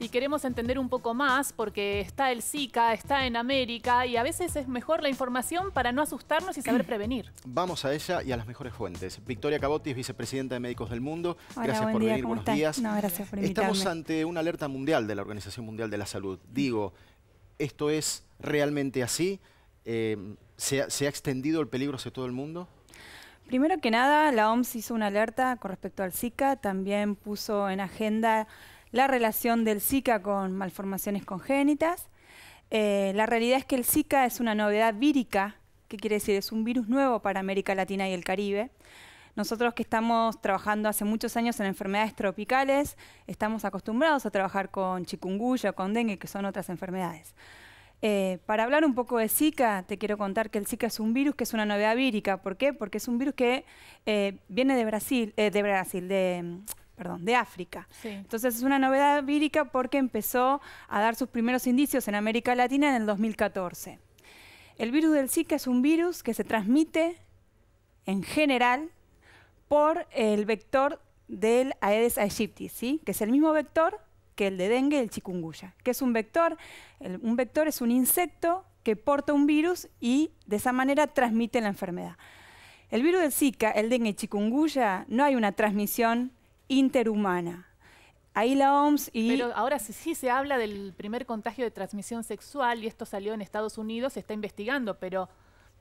y queremos entender un poco más porque está el Zika, está en América y a veces es mejor la información para no asustarnos y saber prevenir. Vamos a ella y a las mejores fuentes. Victoria Cabotis, es vicepresidenta de Médicos del Mundo. gracias por venir, buenos días. Estamos ante una alerta mundial de la Organización Mundial de la Salud. Digo, ¿esto es realmente así? Em, ¿se, ¿Se ha extendido el peligro hacia todo el mundo? Primero que nada, la OMS hizo una alerta con respecto al Zika, también puso en agenda la relación del Zika con malformaciones congénitas. Eh, la realidad es que el Zika es una novedad vírica, que quiere decir es un virus nuevo para América Latina y el Caribe. Nosotros que estamos trabajando hace muchos años en enfermedades tropicales, estamos acostumbrados a trabajar con chikungunya, con dengue, que son otras enfermedades. Eh, para hablar un poco de Zika, te quiero contar que el Zika es un virus que es una novedad vírica. ¿Por qué? Porque es un virus que eh, viene de Brasil, de Brasil, de perdón, de África. Entonces es una novedad vírica porque empezó a dar sus primeros indicios en América Latina en el 2014. El virus del Zika es un virus que se transmite en general por el vector del Aedes aegypti, ¿sí? que es el mismo vector que el de dengue y el chikungunya. que es un vector? un vector es un insecto que porta un virus y de esa manera transmite la enfermedad. El virus del Zika, el dengue y chikungunya, no hay una transmisión interhumana. Ahí la OMS y... Pero ahora sí, se habla del primer contagio de transmisión sexual y esto salió en Estados Unidos, se está investigando, pero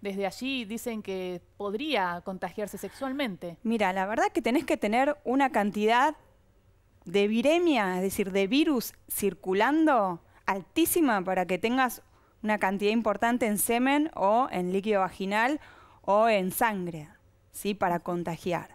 desde allí dicen que podría contagiarse sexualmente. Mira, la verdad que tenés que tener una cantidad de viremia, es decir, de virus circulando altísima para que tengas una cantidad importante en semen o en líquido vaginal o en sangre, ¿sí? Para contagiar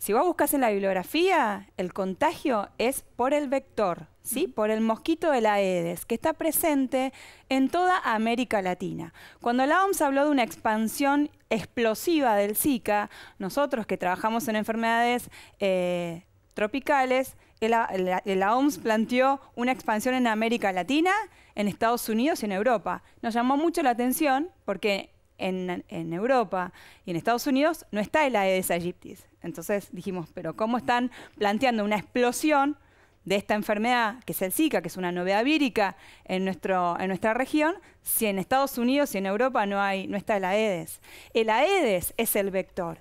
si vos buscas en la bibliografía, el contagio es por el vector, ¿sí? por el mosquito de la Aedes, que está presente en toda América Latina. Cuando la OMS habló de una expansión explosiva del Zika, nosotros que trabajamos en enfermedades eh, tropicales, la, OMS planteó una expansión en América Latina, en Estados Unidos y en Europa. Nos llamó mucho la atención porque en, Europa y en Estados Unidos no está el Aedes aegyptis. Entonces dijimos, pero ¿cómo están planteando una explosión de esta enfermedad, que es el Zika, que es una novedad vírica en, nuestro, en nuestra región, si en Estados Unidos y en Europa no, hay, no está el Aedes? El Aedes es el vector.